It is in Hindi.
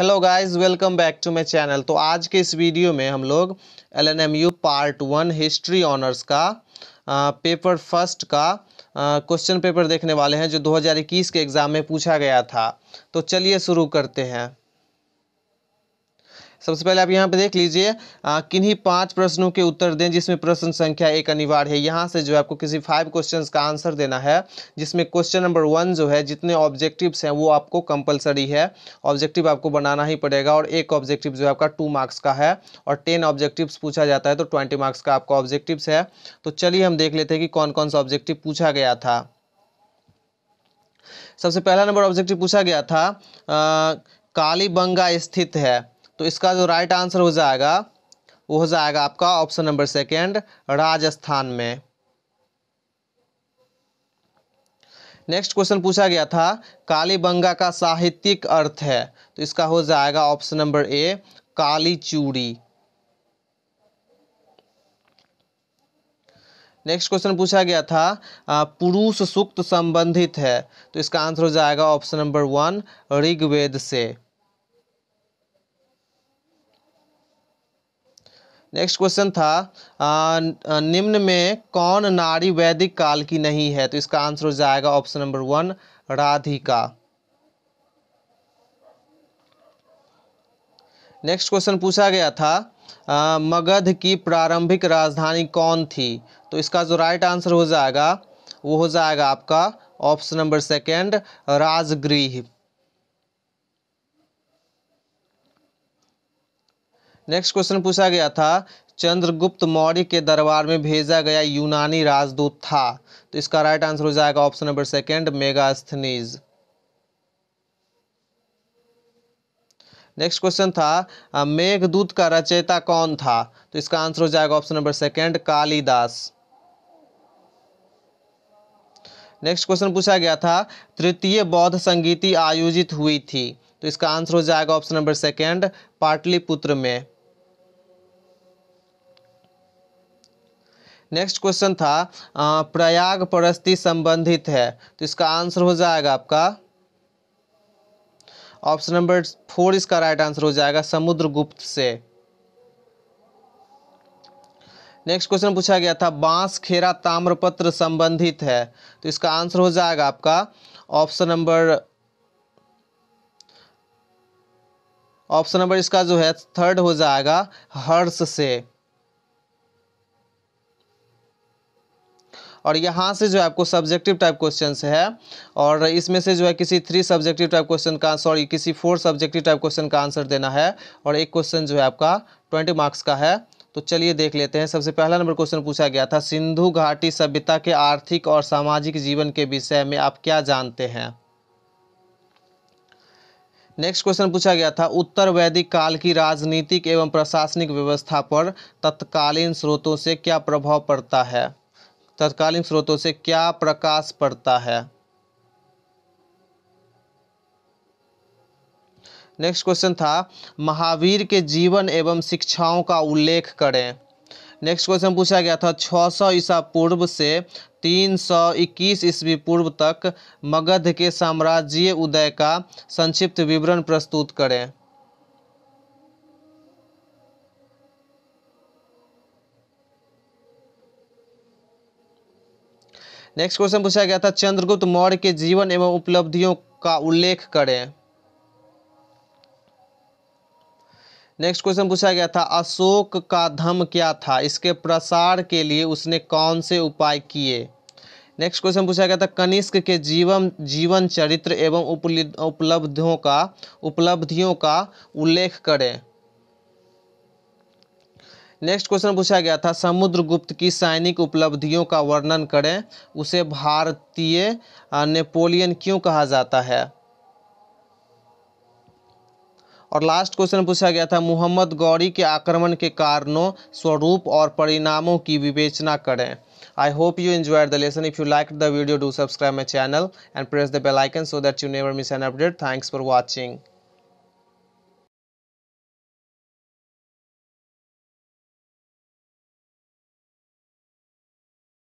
hello guys welcome back to my channel तो आज के इस वीडियो में हम लोग L N M U part one history honours का आ, पेपर फर्स्ट का क्वेश्चन पेपर देखने वाले हैं जो 2021 के एग्ज़ाम में पूछा गया था तो चलिए शुरू करते हैं सबसे पहले आप यहाँ पे देख लीजिए किन्हीं पांच प्रश्नों के उत्तर दें जिसमें प्रश्न संख्या एक अनिवार्य है यहाँ से जो है आपको किसी फाइव क्वेश्चन का आंसर देना है जिसमें क्वेश्चन नंबर वन जो है जितने ऑब्जेक्टिव्स हैं वो आपको कंपलसरी है ऑब्जेक्टिव आपको बनाना ही पड़ेगा और एक ऑब्जेक्टिव जो है आपका टू मार्क्स का है और टेन ऑब्जेक्टिव पूछा जाता है तो ट्वेंटी मार्क्स का आपका ऑब्जेक्टिव है तो चलिए हम देख लेते हैं कि कौन कौन सा ऑब्जेक्टिव पूछा गया था सबसे पहला नंबर ऑब्जेक्टिव पूछा गया था कालीबंगा स्थित है तो इसका जो राइट आंसर हो जाएगा वो हो जाएगा आपका ऑप्शन नंबर सेकेंड राजस्थान में नेक्स्ट क्वेश्चन पूछा गया था कालीबंगा का साहित्यिक अर्थ है तो इसका हो जाएगा ऑप्शन नंबर ए काली चूड़ी नेक्स्ट क्वेश्चन पूछा गया था पुरुष सूक्त संबंधित है तो इसका आंसर हो जाएगा ऑप्शन नंबर वन ऋग्वेद से नेक्स्ट क्वेश्चन था निम्न में कौन नारी वैदिक काल की नहीं है तो इसका आंसर हो जाएगा option number one Radhika next question पूछा गया था आ, मगध की प्रारंभिक राजधानी कौन थी तो इसका जो राइट आंसर हो जाएगा वो हो जाएगा आपका option number second Rajgriha next question पूछा गया था चंद्रगुप्त मौर्य के दरबार में भेजा गया यूनानी राजदूत था तो इसका राइट आंसर हो जाएगा option number second Megasthenes next question था मेघदूत का रचयिता कौन था तो इसका आंसर हो जाएगा option number second Kalidas next question पूछा गया था तृतीय बौद्ध संगीति आयोजित हुई थी तो इसका आंसर हो जाएगा ऑप्शन नंबर सेकेंड पाटलिपुत्र में नेक्स्ट क्वेश्चन था प्रयाग परस्ती संबंधित है तो इसका आंसर हो जाएगा आपका ऑप्शन नंबर फोर इसका राइट आंसर हो जाएगा समुद्रगुप्त से नेक्स्ट क्वेश्चन पूछा गया था बांस खेरा ताम्रपत्र संबंधित है तो इसका आंसर हो जाएगा आपका ऑप्शन नंबर ऑप्शन नंबर इसका जो है थर्ड हो जाएगा हर्ष से और यहाँ से जो है आपको सब्जेक्टिव टाइप क्वेश्चन है और इसमें से जो है किसी थ्री सब्जेक्टिव टाइप क्वेश्चन का सॉरी किसी फोर सब्जेक्टिव टाइप क्वेश्चन का आंसर देना है और एक क्वेश्चन जो है आपका ट्वेंटी मार्क्स का है तो चलिए देख लेते हैं सबसे पहला नंबर क्वेश्चन पूछा गया था सिंधु घाटी सभ्यता के आर्थिक और सामाजिक जीवन के विषय में आप क्या जानते हैं नेक्स्ट क्वेश्चन पूछा गया था उत्तर वैदिक काल की राजनीतिक एवं प्रशासनिक व्यवस्था पर तत्कालीन स्रोतों से क्या प्रभाव पड़ता है तत्कालीन स्रोतों से क्या प्रकाश पड़ता है नेक्स्ट क्वेश्चन था महावीर के जीवन एवं शिक्षाओं का उल्लेख करें नेक्स्ट क्वेश्चन पूछा गया था 600 ईसा पूर्व से 321 ईस्वी पूर्व तक मगध के साम्राज्य उदय का संक्षिप्त विवरण प्रस्तुत करें नेक्स्ट क्वेश्चन पूछा गया था चंद्रगुप्त मौर्य के जीवन एवं उपलब्धियों का उल्लेख करें नेक्स्ट क्वेश्चन पूछा गया था अशोक का धम क्या था इसके प्रसार के लिए उसने कौन से उपाय किए नेक्स्ट क्वेश्चन पूछा गया था कनिष्क के जीवन जीवन चरित्र एवं उपलब्धियों का उपलब्धियों का उल्लेख करें नेक्स्ट क्वेश्चन पूछा गया था समुद्र गुप्त की सैनिक उपलब्धियों का वर्णन करें उसे भारतीय नेपोलियन क्यों कहा जाता है और लास्ट क्वेश्चन पूछा गया था मोहम्मद गौरी के आक्रमण के कारणों स्वरूप और परिणामों की विवेचना करें I hope you enjoy the lesson if you like the video do subscribe my channel and press the bell icon so that you never miss an update thanks for watching